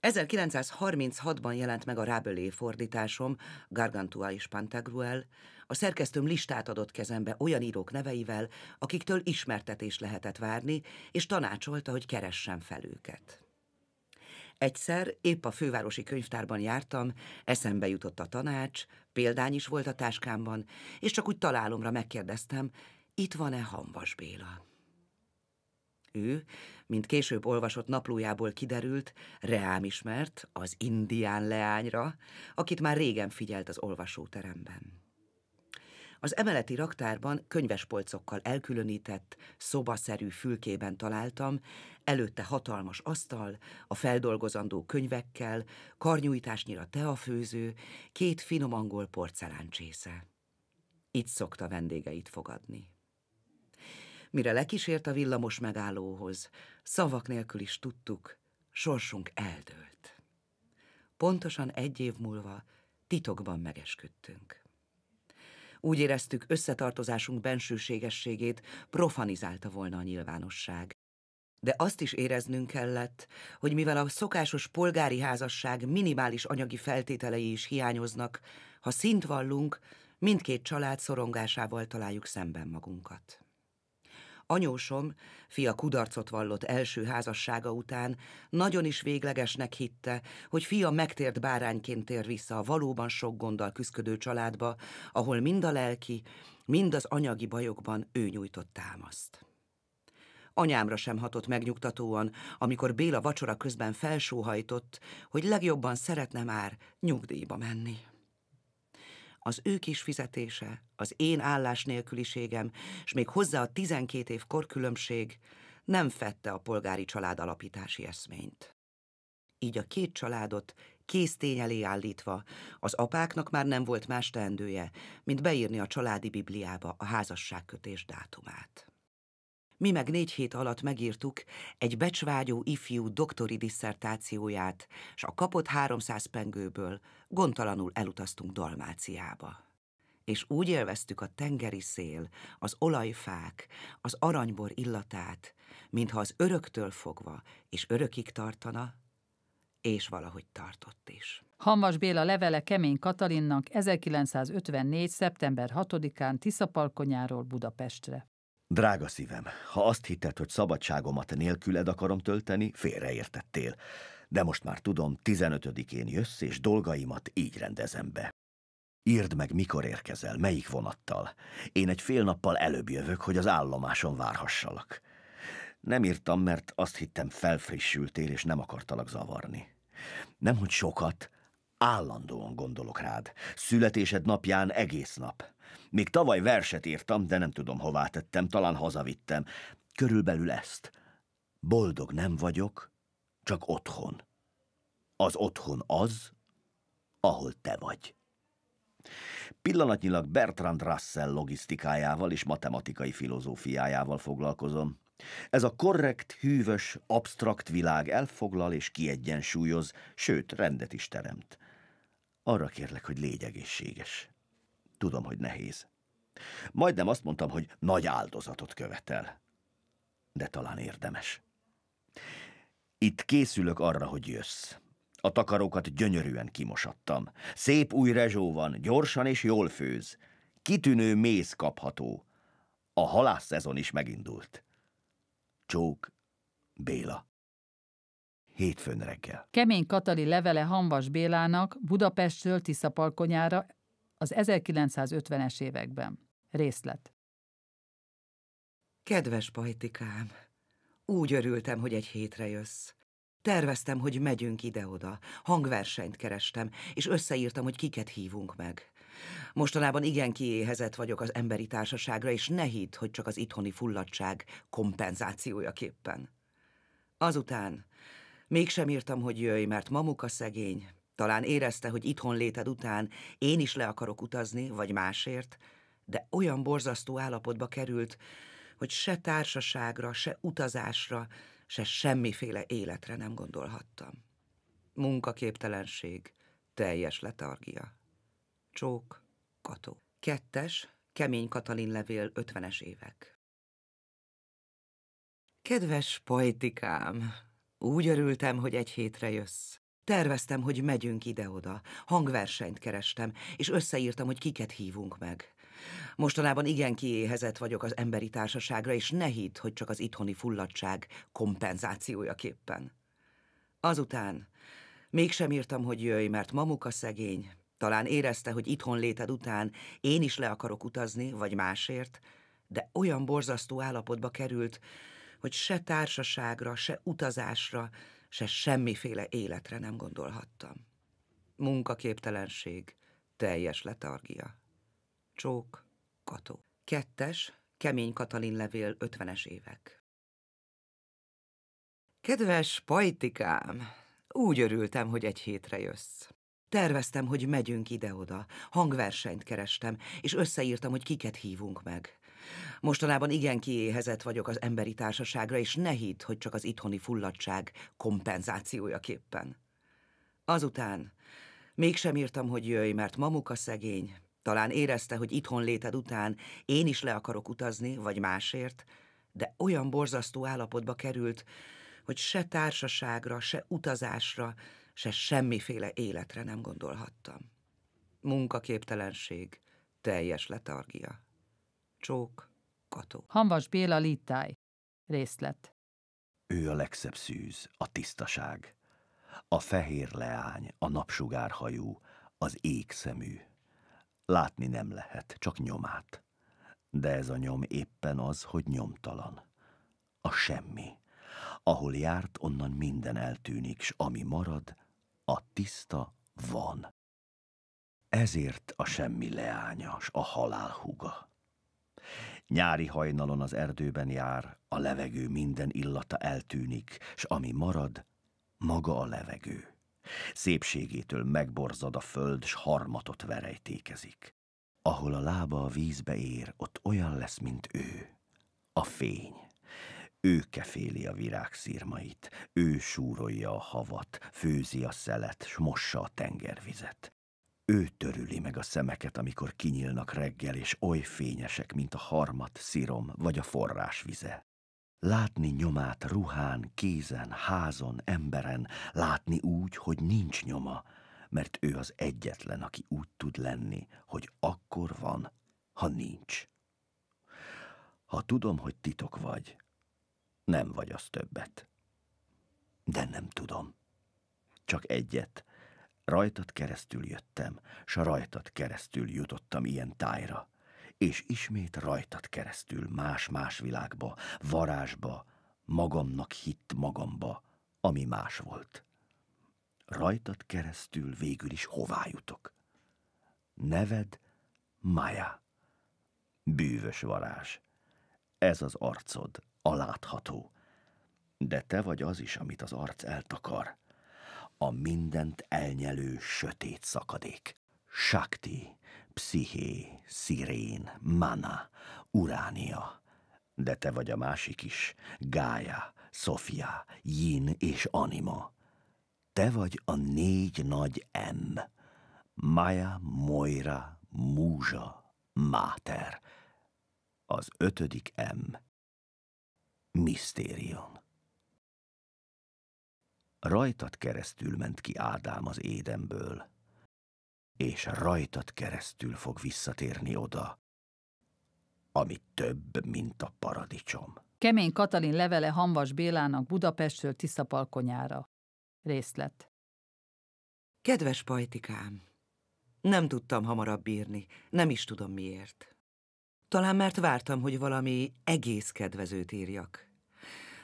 S3: 1936-ban jelent meg a Rábelé fordításom, Gargantua és Pantagruel, a szerkesztőm listát adott kezembe olyan írók neveivel, akiktől ismertetés lehetett várni, és tanácsolta, hogy keressem fel őket. Egyszer épp a fővárosi könyvtárban jártam, eszembe jutott a tanács, példány is volt a táskámban, és csak úgy találomra megkérdeztem, itt van-e Hambas Béla? Ő, mint később olvasott naplójából kiderült, reám ismert az indián leányra, akit már régen figyelt az olvasóteremben. Az emeleti raktárban könyvespolcokkal elkülönített, szobaszerű fülkében találtam, előtte hatalmas asztal, a feldolgozandó könyvekkel, karnyújtásnyira teafőző, két finom angol porceláncsésze. Itt szokta vendégeit fogadni. Mire lekísért a villamos megállóhoz, szavak nélkül is tudtuk, sorsunk eldőlt. Pontosan egy év múlva titokban megesküdtünk. Úgy éreztük, összetartozásunk bensőségességét profanizálta volna a nyilvánosság. De azt is éreznünk kellett, hogy mivel a szokásos polgári házasság minimális anyagi feltételei is hiányoznak, ha szint vallunk, mindkét család szorongásával találjuk szemben magunkat. Anyósom, fia kudarcot vallott első házassága után, nagyon is véglegesnek hitte, hogy fia megtért bárányként tér vissza a valóban sok gonddal küzdködő családba, ahol mind a lelki, mind az anyagi bajokban ő nyújtott támaszt. Anyámra sem hatott megnyugtatóan, amikor Béla vacsora közben felsóhajtott, hogy legjobban szeretne már nyugdíjba menni az ő kis fizetése, az én állás nélküliségem, és még hozzá a 12 év korkülönbség nem fette a polgári család alapítási eszményt. Így a két családot késztény elé állítva, az apáknak már nem volt más teendője, mint beírni a családi bibliába a házasságkötés dátumát. Mi meg négy hét alatt megírtuk egy becsvágyó ifjú doktori disszertációját, s a kapott 300 pengőből gondtalanul elutaztunk Dalmáciába. És úgy élveztük a tengeri szél, az olajfák, az aranybor illatát, mintha az öröktől fogva és örökig tartana, és valahogy tartott is.
S1: Hamvas Béla levele Kemény Katalinnak 1954. szeptember 6-án Tiszapalkonyáról Budapestre.
S2: Drága szívem, ha azt hitted, hogy szabadságomat nélküled akarom tölteni, félreértettél. De most már tudom, 15-én jössz, és dolgaimat így rendezem be. Írd meg, mikor érkezel, melyik vonattal. Én egy fél nappal előbb jövök, hogy az állomáson várhassalak. Nem írtam, mert azt hittem felfrissültél, és nem akartalak zavarni. Nem, hogy sokat, állandóan gondolok rád. Születésed napján egész nap. Még tavaly verset írtam, de nem tudom, hová tettem, talán hazavittem. Körülbelül ezt. Boldog nem vagyok, csak otthon. Az otthon az, ahol te vagy. Pillanatnyilag Bertrand Russell logisztikájával és matematikai filozófiájával foglalkozom. Ez a korrekt, hűvös, absztrakt világ elfoglal és kiegyensúlyoz, sőt, rendet is teremt. Arra kérlek, hogy légy egészséges. Tudom, hogy nehéz. Majdnem azt mondtam, hogy nagy áldozatot követel. De talán érdemes. Itt készülök arra, hogy jössz. A takarókat gyönyörűen kimosattam. Szép új rezsó van, gyorsan és jól főz. Kitűnő méz kapható. A szezon is megindult. Csók, Béla. Hétfőn reggel.
S1: Kemény Katali levele Hanvas Bélának Budapestről Tiszapalkonyára az 1950-es években. Részlet.
S3: Kedves pajtikám, úgy örültem, hogy egy hétre jössz. Terveztem, hogy megyünk ide-oda, hangversenyt kerestem, és összeírtam, hogy kiket hívunk meg. Mostanában igen kiéhezett vagyok az emberi társaságra, és ne hidd, hogy csak az itthoni fulladság kompenzációjaképpen. Azután mégsem írtam, hogy jöjj, mert mamuka szegény, talán érezte, hogy itthon léted után én is le akarok utazni, vagy másért, de olyan borzasztó állapotba került, hogy se társaságra, se utazásra, se semmiféle életre nem gondolhattam. Munkaképtelenség, teljes letargia. Csók, kató. Kettes, Kemény Katalin levél, ötvenes évek. Kedves pajtikám, úgy örültem, hogy egy hétre jössz. Terveztem, hogy megyünk ide-oda. Hangversenyt kerestem, és összeírtam, hogy kiket hívunk meg. Mostanában igen kiéhezett vagyok az emberi társaságra, és ne hidd, hogy csak az itthoni fulladság kompenzációjaképpen. Azután mégsem írtam, hogy jöjj, mert mamuka szegény, talán érezte, hogy itthon léted után én is le akarok utazni, vagy másért, de olyan borzasztó állapotba került, hogy se társaságra, se utazásra, se semmiféle életre nem gondolhattam. Munkaképtelenség, teljes letargia. Csók, kató. Kettes, Kemény Katalin levél, ötvenes évek. Kedves pajtikám, úgy örültem, hogy egy hétre jössz. Terveztem, hogy megyünk ide-oda, hangversenyt kerestem, és összeírtam, hogy kiket hívunk meg. Mostanában igen kiéhezett vagyok az emberi társaságra, és ne hidd, hogy csak az itthoni fulladság kompenzációjaképpen. Azután mégsem írtam, hogy jöjj, mert mamuka szegény, talán érezte, hogy itthon léted után én is le akarok utazni, vagy másért, de olyan borzasztó állapotba került, hogy se társaságra, se utazásra, se semmiféle életre nem gondolhattam. Munkaképtelenség, teljes letargia. Csók,
S1: Kató. Hanvas Béla Littáj. Részlet.
S2: Ő a legszebb szűz, a tisztaság. A fehér leány, a napsugárhajú, az égszemű. Látni nem lehet, csak nyomát. De ez a nyom éppen az, hogy nyomtalan. A semmi. Ahol járt, onnan minden eltűnik, s ami marad, a tiszta van. Ezért a semmi leánya, s a halál húga. Nyári hajnalon az erdőben jár, a levegő minden illata eltűnik, s ami marad, maga a levegő. Szépségétől megborzad a föld, s harmatot verejtékezik. Ahol a lába a vízbe ér, ott olyan lesz, mint ő. A fény. Ő keféli a virág szírmait, ő súrolja a havat, főzi a szelet, s mossa a tengervizet ő törüli meg a szemeket, amikor kinyílnak reggel, és oly fényesek, mint a harmat szirom vagy a vize. Látni nyomát ruhán, kézen, házon, emberen, látni úgy, hogy nincs nyoma, mert ő az egyetlen, aki úgy tud lenni, hogy akkor van, ha nincs. Ha tudom, hogy titok vagy, nem vagy az többet. De nem tudom. Csak egyet – Rajtad keresztül jöttem, s rajtad keresztül jutottam ilyen tájra, és ismét rajtad keresztül más-más világba, varázsba, magamnak hitt magamba, ami más volt. Rajtad keresztül végül is hová jutok? Neved Maja. Bűvös varázs. Ez az arcod, a látható. De te vagy az is, amit az arc eltakar a mindent elnyelő sötét szakadék. Shakti, psziché, szirén, mana, uránia. De te vagy a másik is, Gája, Sofia, Yin és Anima. Te vagy a négy nagy M. Maya, Moira, Múzsa, Máter. Az ötödik M. Misztérium rajtad keresztül ment ki Ádám az édenből, és rajtad keresztül fog visszatérni oda, ami több, mint a paradicsom.
S1: Kemény Katalin levele Hanvas Bélának Budapestről Tiszapalkonyára. Részlet.
S3: Kedves pajtikám, nem tudtam hamarabb bírni, nem is tudom miért. Talán mert vártam, hogy valami egész kedvezőt írjak.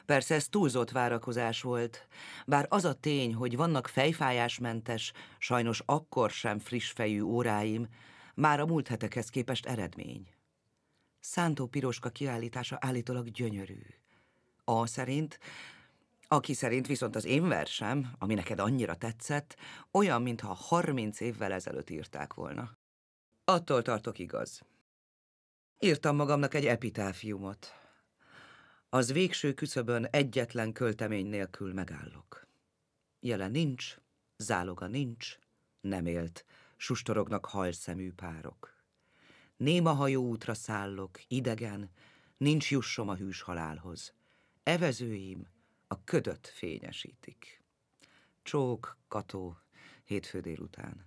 S3: Persze ez túlzott várakozás volt, bár az a tény, hogy vannak fejfájásmentes, sajnos akkor sem friss fejű óráim, már a múlt hetekhez képest eredmény. Szántó Piroska kiállítása állítólag gyönyörű. A szerint, aki szerint viszont az én versem, ami neked annyira tetszett, olyan, mintha 30 évvel ezelőtt írták volna. Attól tartok igaz. Írtam magamnak egy epitáfiumot az végső küszöbön egyetlen költemény nélkül megállok. Jele nincs, záloga nincs, nem élt, sustorognak halszemű párok. Néma hajó útra szállok, idegen, nincs jussom a hűs halálhoz. Evezőim a ködöt fényesítik. Csók, kató, hétfő délután.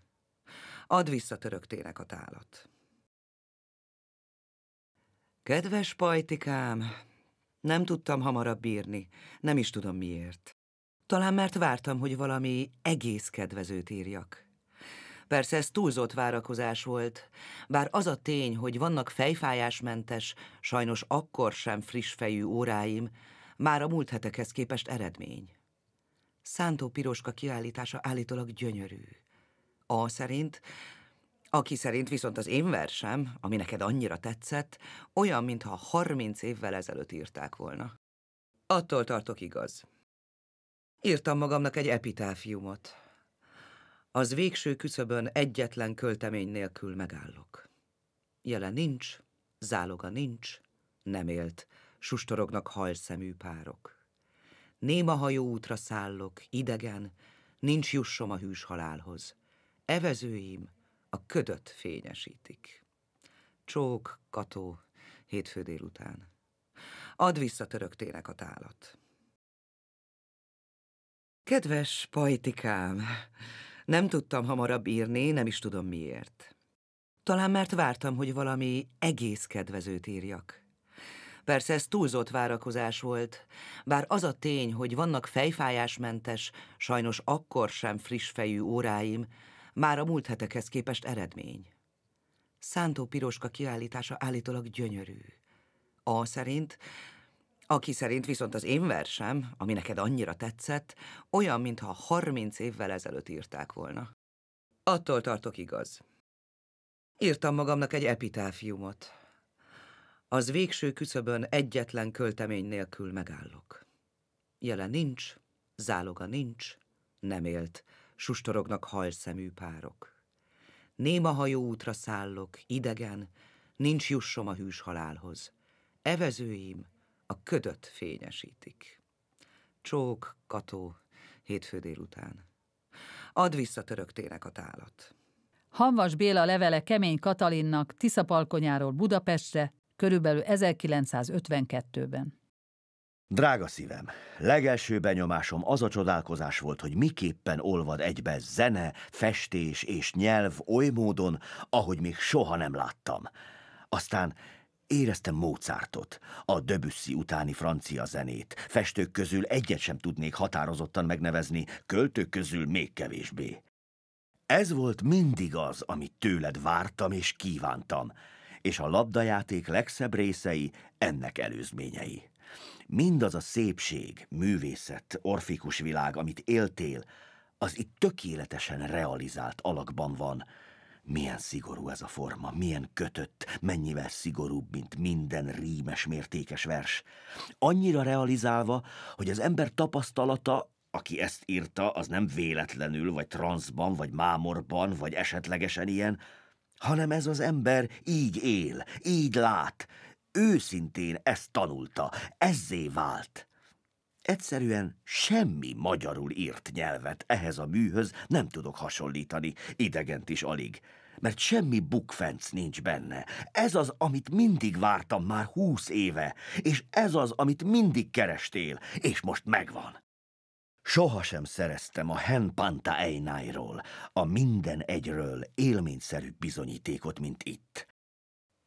S3: Add vissza tének a tálat. Kedves pajtikám, nem tudtam hamarabb bírni, nem is tudom miért. Talán mert vártam, hogy valami egész kedvezőt írjak. Persze ez túlzott várakozás volt, bár az a tény, hogy vannak fejfájásmentes, sajnos akkor sem friss fejű óráim, már a múlt hetekhez képest eredmény. Szántó Piroska kiállítása állítólag gyönyörű. A szerint aki szerint viszont az én versem, ami neked annyira tetszett, olyan, mintha 30 évvel ezelőtt írták volna. Attól tartok igaz. Írtam magamnak egy epitáfiumot. Az végső küszöbön egyetlen költemény nélkül megállok. Jelen nincs, záloga nincs, nem élt, sustorognak halszemű párok. Néma hajó útra szállok, idegen, nincs jussom a hűs halálhoz. Evezőim, a ködöt fényesítik. Csók, kató, hétfő délután. Ad vissza töröktének a tálat. Kedves pajtikám, nem tudtam hamarabb írni, nem is tudom miért. Talán mert vártam, hogy valami egész kedvezőt írjak. Persze ez túlzott várakozás volt, bár az a tény, hogy vannak fejfájásmentes, sajnos akkor sem friss fejű óráim, már a múlt hetekhez képest eredmény. Szántó Piroska kiállítása állítólag gyönyörű. A szerint, aki szerint viszont az én versem, ami neked annyira tetszett, olyan, mintha 30 évvel ezelőtt írták volna. Attól tartok igaz. Írtam magamnak egy epitáfiumot. Az végső küszöbön egyetlen költemény nélkül megállok. Jelen nincs, záloga nincs, nem élt, sustorognak hajszemű párok. Néma hajóútra szállok, idegen, nincs jussom a hűs halálhoz. Evezőim a ködöt fényesítik. Csók, kató, hétfő délután. Add vissza töröktének a tálat.
S1: Hanvas Béla levele Kemény Katalinnak Tiszapalkonyáról Budapestre körülbelül 1952-ben.
S2: Drága szívem, legelső benyomásom az a csodálkozás volt, hogy miképpen olvad egybe zene, festés és nyelv oly módon, ahogy még soha nem láttam. Aztán Éreztem Mozartot, a Debussy utáni francia zenét. Festők közül egyet sem tudnék határozottan megnevezni, költők közül még kevésbé. Ez volt mindig az, amit tőled vártam és kívántam, és a labdajáték legszebb részei ennek előzményei. Mindaz a szépség, művészet, orfikus világ, amit éltél, az itt tökéletesen realizált alakban van. Milyen szigorú ez a forma, milyen kötött, mennyivel szigorúbb, mint minden rímes, mértékes vers. Annyira realizálva, hogy az ember tapasztalata aki ezt írta, az nem véletlenül, vagy transzban, vagy mámorban, vagy esetlegesen ilyen, hanem ez az ember így él, így lát, őszintén ezt tanulta, ezzé vált. Egyszerűen semmi magyarul írt nyelvet ehhez a műhöz nem tudok hasonlítani, idegent is alig, mert semmi bukfenc nincs benne. Ez az, amit mindig vártam már húsz éve, és ez az, amit mindig kerestél, és most megvan. Sohasem szereztem a Hen Panta Einájról, a minden egyről élményszerű bizonyítékot, mint itt.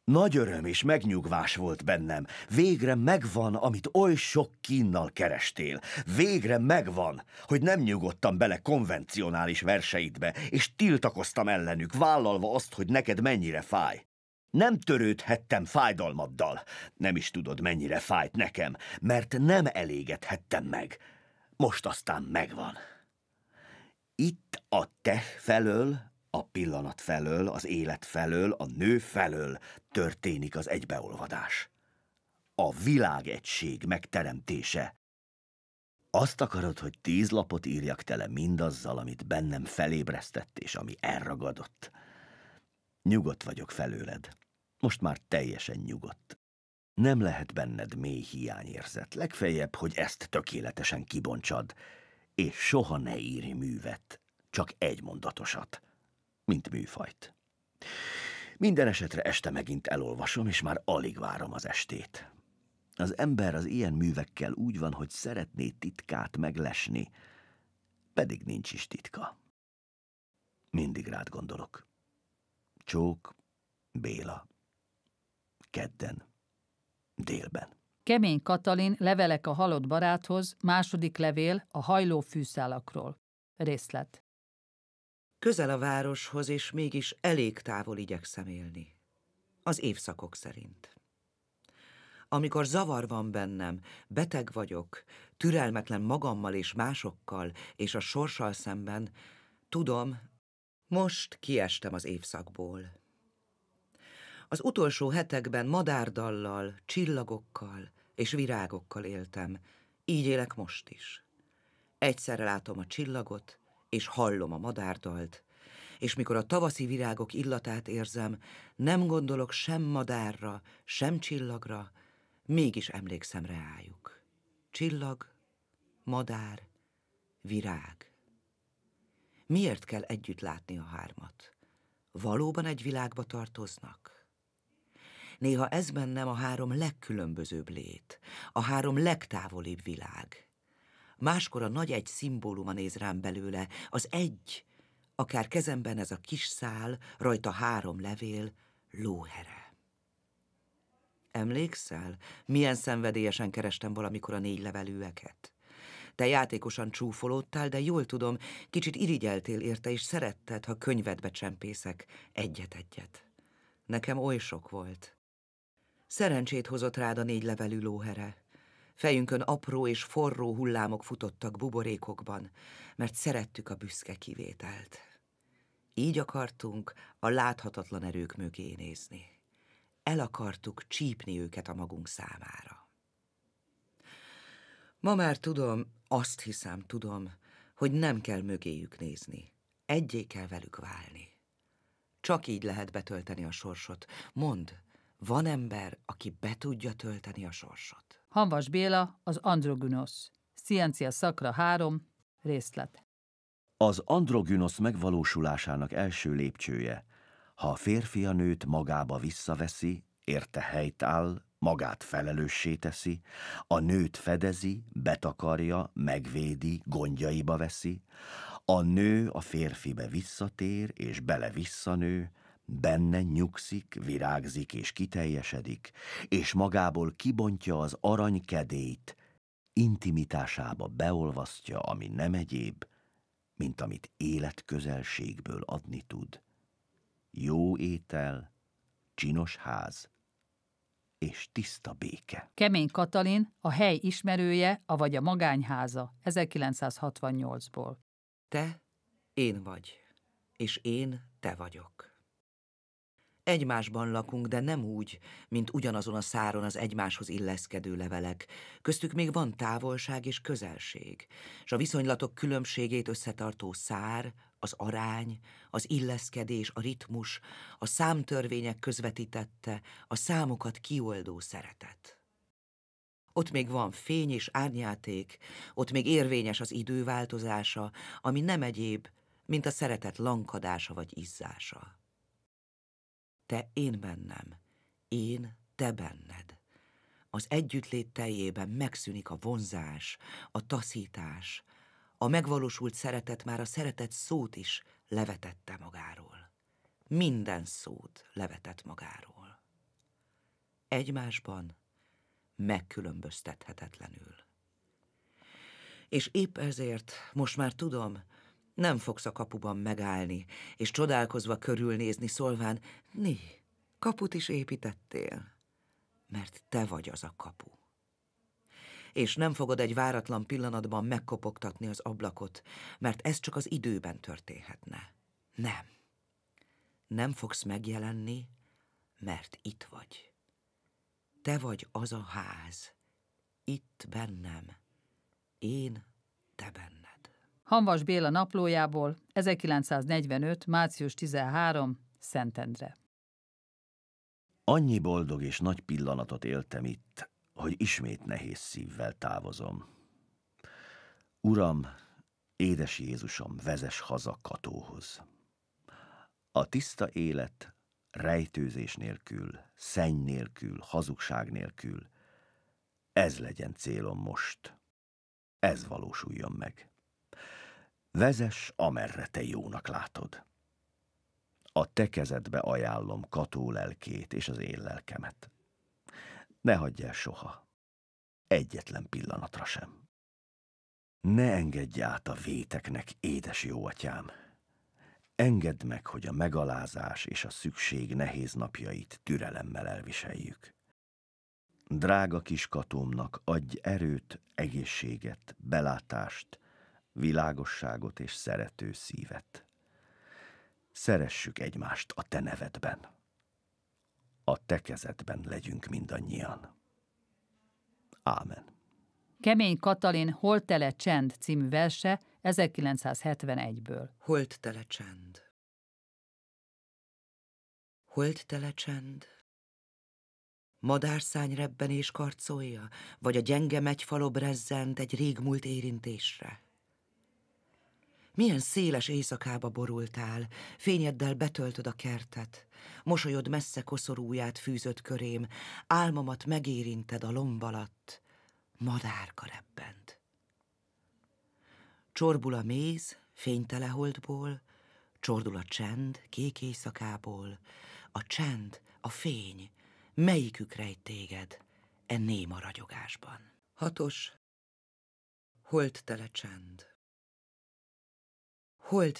S2: Nagy öröm és megnyugvás volt bennem. Végre megvan, amit oly sok kínnal kerestél. Végre megvan, hogy nem nyugodtam bele konvencionális verseidbe, és tiltakoztam ellenük, vállalva azt, hogy neked mennyire fáj. Nem törődhettem fájdalmaddal. Nem is tudod, mennyire fájt nekem, mert nem elégedhettem meg. Most aztán megvan. Itt a te felől a pillanat felől, az élet felől, a nő felől történik az egybeolvadás. A világegység megteremtése. Azt akarod, hogy tíz lapot írjak tele mindazzal, amit bennem felébresztett és ami elragadott. Nyugodt vagyok felőled. Most már teljesen nyugodt. Nem lehet benned mély hiányérzet, legfeljebb, hogy ezt tökéletesen kibontsad, és soha ne írj művet, csak egy mondatosat mint műfajt. Minden esetre este megint elolvasom, és már alig várom az estét. Az ember az ilyen művekkel úgy van, hogy szeretné titkát meglesni, pedig nincs is titka. Mindig rád gondolok. Csók, Béla. Kedden. Délben.
S1: Kemény Katalin levelek a halott baráthoz, második levél a hajló fűszálakról. Részlet.
S3: Közel a városhoz, és mégis elég távol igyekszem élni. Az évszakok szerint. Amikor zavar van bennem, beteg vagyok, türelmetlen magammal és másokkal, és a sorssal szemben, tudom, most kiestem az évszakból. Az utolsó hetekben madárdallal, csillagokkal és virágokkal éltem, így élek most is. Egyszerre látom a csillagot, és hallom a madárdalt, és mikor a tavaszi virágok illatát érzem, nem gondolok sem madárra, sem csillagra, mégis emlékszem rájuk. Csillag, madár, virág. Miért kell együtt látni a hármat? Valóban egy világba tartoznak? Néha ez bennem a három legkülönbözőbb lét, a három legtávolibb világ – Máskor a nagy egy szimbóluma néz rám belőle, az egy, akár kezemben ez a kis szál, rajta három levél, lóhere. Emlékszel, milyen szenvedélyesen kerestem valamikor a négy levelűeket? Te játékosan csúfolódtál, de jól tudom, kicsit irigyeltél érte, és szeretted, ha könyvedbe csempészek egyet-egyet. Nekem oly sok volt. Szerencsét hozott rád a négy levelű lóhere. Fejünkön apró és forró hullámok futottak buborékokban, mert szerettük a büszke kivételt. Így akartunk a láthatatlan erők mögé nézni. El akartuk csípni őket a magunk számára. Ma már tudom, azt hiszem, tudom, hogy nem kell mögéjük nézni. Egyé kell velük válni. Csak így lehet
S1: betölteni a sorsot. Mond, van ember, aki be tudja tölteni a sorsot. Hanvas Béla, az androgynos. Sciencia Szakra 3, részlet.
S2: Az androgynos megvalósulásának első lépcsője, ha a férfi a nőt magába visszaveszi, érte helyt áll, magát felelőssé teszi, a nőt fedezi, betakarja, megvédi, gondjaiba veszi, a nő a férfibe visszatér és bele visszanő, Benne nyugszik, virágzik és kiteljesedik, és magából kibontja az arany intimitásába beolvasztja, ami nem egyéb, mint amit életközelségből adni tud. Jó étel, csinos ház és tiszta béke.
S1: Kemény Katalin, a hely ismerője, avagy a magányháza 1968-ból.
S3: Te én vagy, és én te vagyok. Egymásban lakunk, de nem úgy, mint ugyanazon a száron az egymáshoz illeszkedő levelek. Köztük még van távolság és közelség, és a viszonylatok különbségét összetartó szár, az arány, az illeszkedés, a ritmus, a számtörvények közvetítette, a számokat kioldó szeretet. Ott még van fény és árnyáték, ott még érvényes az idő változása, ami nem egyéb, mint a szeretet lankadása vagy izzása. Te én bennem, én te benned. Az együttlét teljében megszűnik a vonzás, a taszítás, a megvalósult szeretet már a szeretet szót is levetette magáról. Minden szót levetett magáról. Egymásban megkülönböztethetetlenül. És épp ezért most már tudom, nem fogsz a kapuban megállni, és csodálkozva körülnézni szólván, "Né, kaput is építettél, mert te vagy az a kapu. És nem fogod egy váratlan pillanatban megkopogtatni az ablakot, mert ez csak az időben történhetne. Nem. Nem fogsz megjelenni, mert itt vagy. Te vagy az a ház, itt bennem, én te
S1: bennem. Hanvas Béla naplójából 1945. március 13. Szentendre.
S2: Annyi boldog és nagy pillanatot éltem itt, hogy ismét nehéz szívvel távozom. Uram, édes Jézusom, vezes haza Katóhoz. A tiszta élet rejtőzés nélkül, szenny nélkül, hazugság nélkül. Ez legyen célom most. Ez valósuljon meg. Vezes, amerre te jónak látod. A te kezedbe ajánlom kató lelkét és az én lelkemet. Ne hagyj el soha. Egyetlen pillanatra sem. Ne engedj át a véteknek, édes jó atyám. Engedd meg, hogy a megalázás és a szükség nehéz napjait türelemmel elviseljük. Drága kis katómnak adj erőt, egészséget, belátást, világosságot és szerető szívet. Szeressük egymást a te nevedben. A te kezedben legyünk mindannyian.
S1: Ámen. Kemény Katalin Holtele csend című verse 1971-ből.
S3: Holtele csend. Holtele csend. Madárszány rebben és karcolja, vagy a gyenge megyfalom rezzent egy régmúlt érintésre. Milyen széles éjszakába borultál, fényeddel betöltöd a kertet, mosolyod messze koszorúját fűzött körém, álmamat megérinted a lomb alatt, madárka rebbent. Csorbul a méz, fénytele holdból, csordul a csend, kék éjszakából, a csend, a fény, melyikük rejt téged e néma ragyogásban. Hatos, holdtele csend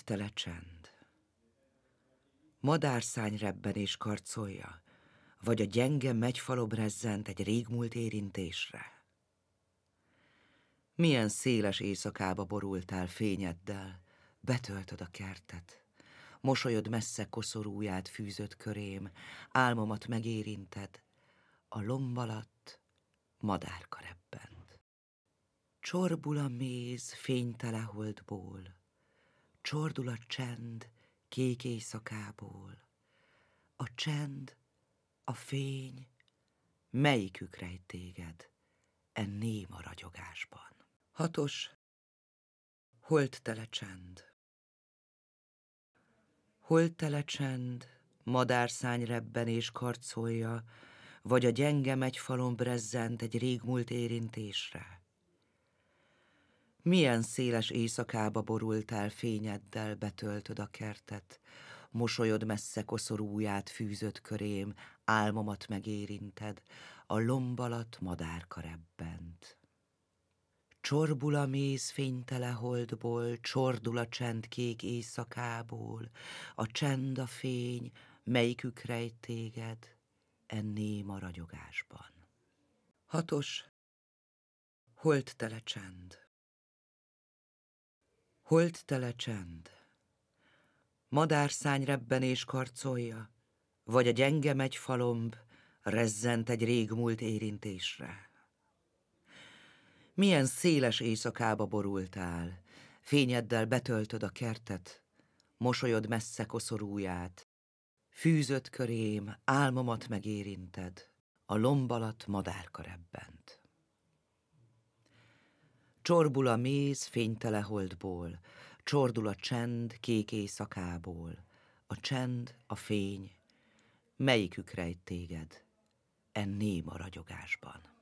S3: tele csend. Madárszány rebben és karcolja, vagy a gyenge megyfalob rezzent egy régmúlt érintésre. Milyen széles éjszakába borultál fényeddel, betöltöd a kertet. Mosolyod messze koszorúját fűzött körém, álmomat megérinted, a lomb alatt madárka rebbent. Csorbul a méz fénytele holdból, Csordul a csend kék éjszakából. A csend, a fény, melyikük rejt téged e néma ragyogásban? Hatos, tele csend. tele csend, madárszány rebben és karcolja, vagy a gyenge megy falon brezzent egy régmúlt érintésre milyen széles éjszakába borultál, fényeddel betöltöd a kertet, mosolyod messze koszorúját fűzött körém, álmomat megérinted, a lomb alatt madárka rebbent. Csorbul a méz fénytele holdból, csordul a csend kék éjszakából, a csend a fény, melyikük rejt téged, e néma ragyogásban. Hatos, holdtele csend. Holt tele csend. Madárszány és karcolja, vagy a gyenge megy falomb, rezzent egy régmúlt érintésre. Milyen széles éjszakába borultál, fényeddel betöltöd a kertet, mosolyod messze koszorúját, fűzött körém álmomat megérinted, a lomb alatt madárka rebbent. Csorbul a méz fénytele holdból, Csordul a csend kék éjszakából, A csend, a fény,
S1: melyikük rejt téged, En néma ragyogásban.